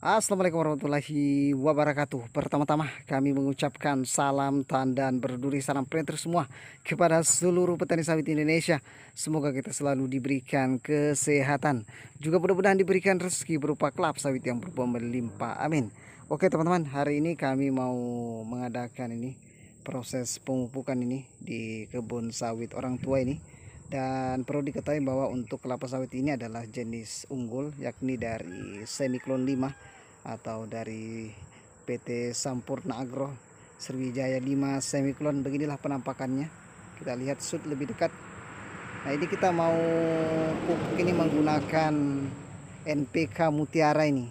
Assalamualaikum warahmatullahi wabarakatuh Pertama-tama kami mengucapkan salam dan berduri salam printer semua Kepada seluruh petani sawit Indonesia Semoga kita selalu diberikan kesehatan Juga mudah-mudahan diberikan rezeki berupa kelap sawit yang berupa melimpah Amin Oke teman-teman hari ini kami mau mengadakan ini Proses pemupukan ini di kebun sawit orang tua ini dan perlu diketahui bahwa untuk kelapa sawit ini adalah jenis unggul yakni dari Semiklon 5 atau dari PT Sampurna Agro Sriwijaya 5 Semiklon beginilah penampakannya kita lihat shoot lebih dekat nah ini kita mau pupuk ini menggunakan NPK Mutiara ini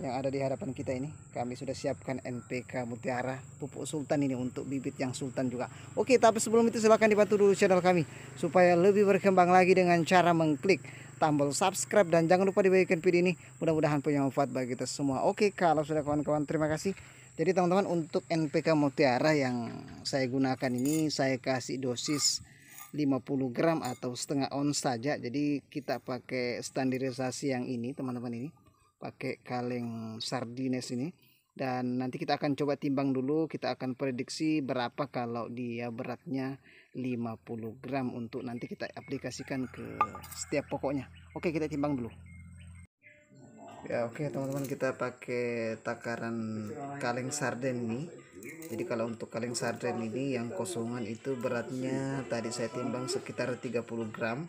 yang ada di hadapan kita ini kami sudah siapkan NPK Mutiara pupuk Sultan ini untuk bibit yang Sultan juga. Oke, tapi sebelum itu silahkan dibantu dulu channel kami supaya lebih berkembang lagi dengan cara mengklik tombol subscribe dan jangan lupa dibagikan video ini. Mudah-mudahan punya manfaat bagi kita semua. Oke, kalau sudah kawan-kawan terima kasih. Jadi teman-teman untuk NPK Mutiara yang saya gunakan ini saya kasih dosis 50 gram atau setengah ons saja. Jadi kita pakai standarisasi yang ini teman-teman ini pakai kaleng sardines ini dan nanti kita akan coba timbang dulu kita akan prediksi berapa kalau dia beratnya 50 gram untuk nanti kita aplikasikan ke setiap pokoknya oke kita timbang dulu ya oke teman-teman kita pakai takaran kaleng sarden nih jadi kalau untuk kaleng sarden ini yang kosongan itu beratnya tadi saya timbang sekitar 30 gram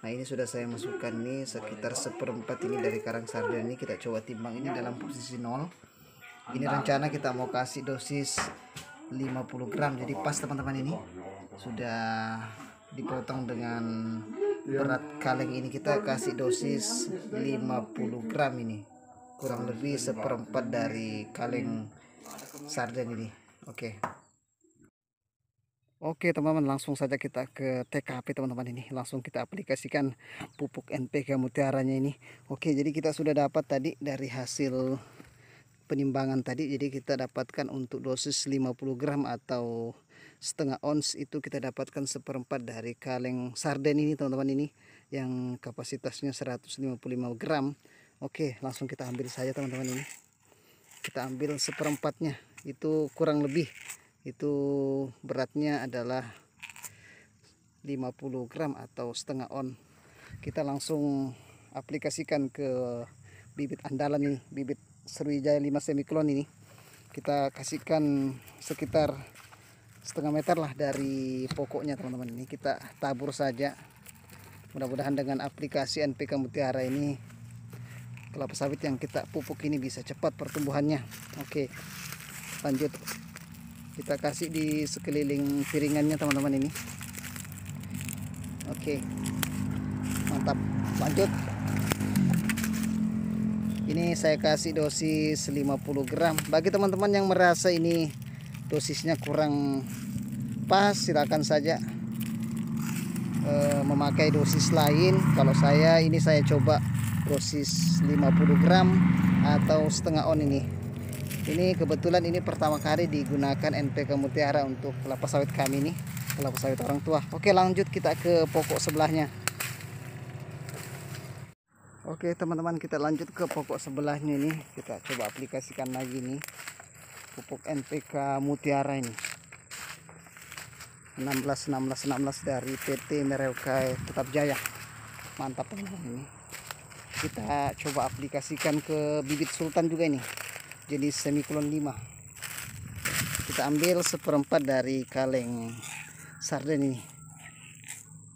Nah ini sudah saya masukkan nih sekitar seperempat ini dari karang sarden ini kita coba timbang ini dalam posisi nol ini rencana kita mau kasih dosis 50 gram jadi pas teman-teman ini sudah dipotong dengan berat kaleng ini kita kasih dosis 50 gram ini kurang lebih seperempat dari kaleng sarden ini oke okay. Oke teman-teman langsung saja kita ke TKP teman-teman ini langsung kita aplikasikan pupuk NPK mutiaranya ini Oke jadi kita sudah dapat tadi dari hasil penimbangan tadi jadi kita dapatkan untuk dosis 50 gram atau setengah ons itu kita dapatkan seperempat dari kaleng sarden ini teman-teman ini yang kapasitasnya 155 gram oke langsung kita ambil saja teman-teman ini kita ambil seperempatnya itu kurang lebih itu beratnya adalah 50 gram atau setengah on kita langsung aplikasikan ke bibit andalan nih, bibit Sriwijaya 5 semiklon ini kita kasihkan sekitar setengah meter lah dari pokoknya teman-teman ini kita tabur saja mudah-mudahan dengan aplikasi NPK Mutiara ini kelapa sawit yang kita pupuk ini bisa cepat pertumbuhannya oke lanjut kita kasih di sekeliling piringannya teman-teman ini oke mantap lanjut ini saya kasih dosis 50 gram bagi teman-teman yang merasa ini dosisnya kurang pas silakan saja e, memakai dosis lain kalau saya ini saya coba dosis 50 gram atau setengah on ini ini kebetulan ini pertama kali digunakan NPK Mutiara untuk kelapa sawit kami ini, kelapa sawit orang tua oke lanjut kita ke pokok sebelahnya Oke teman-teman kita lanjut ke pokok sebelahnya nih kita coba aplikasikan lagi nih pupuk NPK mutiara ini 16 16 16 dari PT Merauke Tetap Jaya mantap teman-teman ini kita coba aplikasikan ke bibit sultan juga ini jenis semiklon 5 kita ambil seperempat dari kaleng sarden ini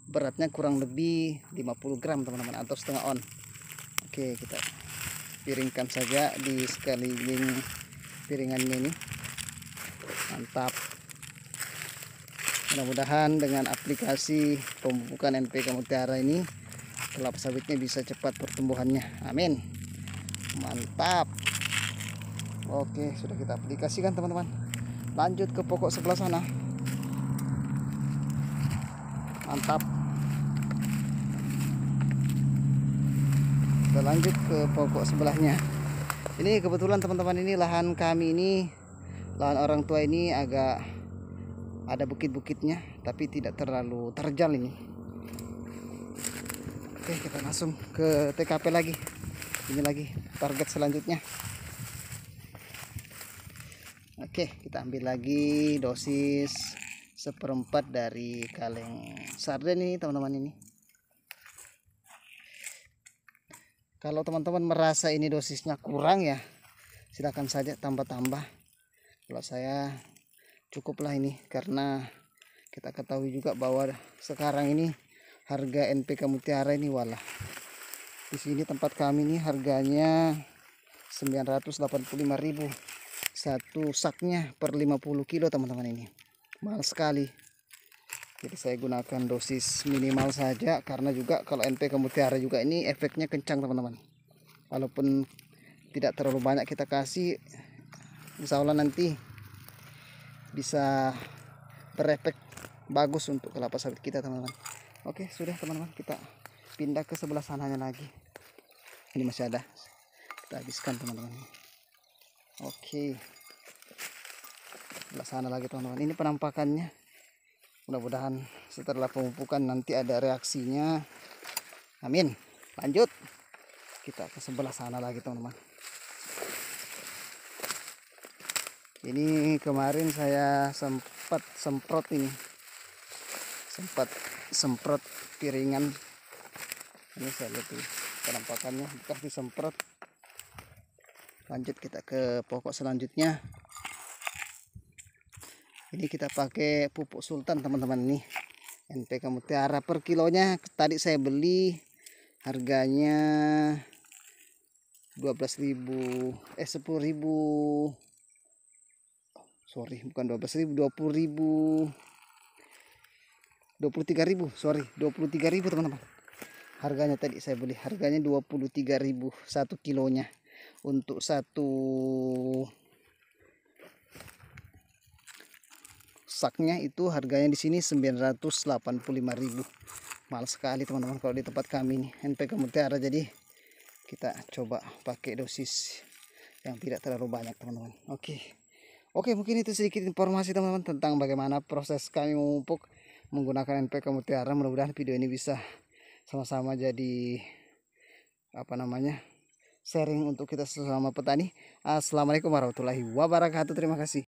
beratnya kurang lebih 50 gram teman-teman atau setengah on Oke kita piringkan saja di sekeliling piringannya ini mantap mudah-mudahan dengan aplikasi pemupukan NPK Mutiara ini kelapa sawitnya bisa cepat pertumbuhannya amin mantap Oke, sudah kita aplikasikan teman-teman. Lanjut ke pokok sebelah sana. Mantap. kita lanjut ke pokok sebelahnya ini kebetulan teman-teman ini lahan kami ini lahan orang tua ini agak ada bukit-bukitnya tapi tidak terlalu terjal ini oke kita langsung ke TKP lagi ini lagi target selanjutnya Oke, kita ambil lagi dosis seperempat dari kaleng sarden ini teman-teman ini. kalau teman-teman merasa ini dosisnya kurang ya silahkan saja tambah-tambah kalau saya cukuplah ini karena kita ketahui juga bahwa sekarang ini harga NPK mutiara ini walah di sini tempat kami ini harganya 985.000 satu saknya per 50 kilo teman-teman ini mahal sekali jadi saya gunakan dosis minimal saja karena juga kalau NP kemudian mutiara juga ini efeknya kencang teman-teman walaupun tidak terlalu banyak kita kasih insya Allah nanti bisa berefek bagus untuk kelapa sawit kita teman-teman oke sudah teman-teman kita pindah ke sebelah sananya lagi ini masih ada kita habiskan teman-teman oke sebelah sana lagi teman-teman ini penampakannya mudah-mudahan setelah pemupukan nanti ada reaksinya amin lanjut kita ke sebelah sana lagi teman-teman ini kemarin saya sempat semprot ini sempat semprot piringan ini saya lihat tuh penampakannya bekas disemprot lanjut kita ke pokok selanjutnya ini kita pakai pupuk sultan teman-teman nih NPK mutiara per kilonya tadi saya beli harganya 12.000 eh 10.000 sorry bukan 12.000 20.000 23.000 sorry 23.000 teman-teman harganya tadi saya beli harganya 23.000 satu kilonya untuk satu saknya itu harganya di sini 985.000 mahal sekali teman-teman kalau di tempat kami ini NPK mutiara jadi kita coba pakai dosis yang tidak terlalu banyak teman-teman oke oke mungkin itu sedikit informasi teman-teman tentang bagaimana proses kami memupuk menggunakan NPK mutiara mudah-mudahan video ini bisa sama-sama jadi apa namanya sharing untuk kita sesama petani assalamualaikum warahmatullahi wabarakatuh terima kasih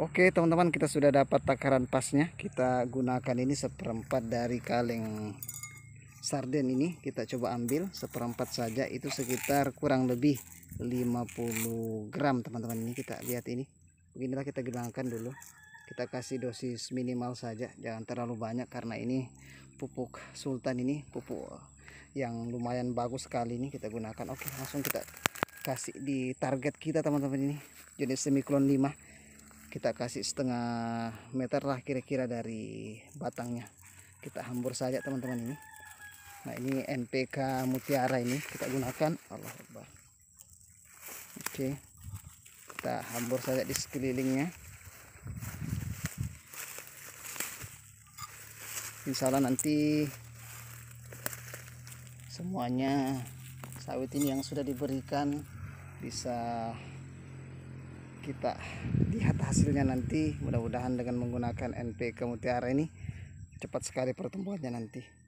Oke teman-teman kita sudah dapat takaran pasnya kita gunakan ini seperempat dari kaleng sarden ini kita coba ambil seperempat saja itu sekitar kurang lebih 50 gram teman-teman ini kita lihat ini beginilah kita gunakan dulu kita kasih dosis minimal saja jangan terlalu banyak karena ini pupuk sultan ini pupuk yang lumayan bagus sekali ini kita gunakan oke langsung kita kasih di target kita teman-teman ini jenis semiklon 5 kita kasih setengah meter lah kira-kira dari batangnya kita hambur saja teman-teman ini nah ini NPK mutiara ini kita gunakan Allah Akbar oke kita hambur saja di sekelilingnya insya Allah nanti semuanya sawit ini yang sudah diberikan bisa kita lihat hasilnya nanti mudah-mudahan dengan menggunakan NPK mutiara ini cepat sekali pertumbuhannya nanti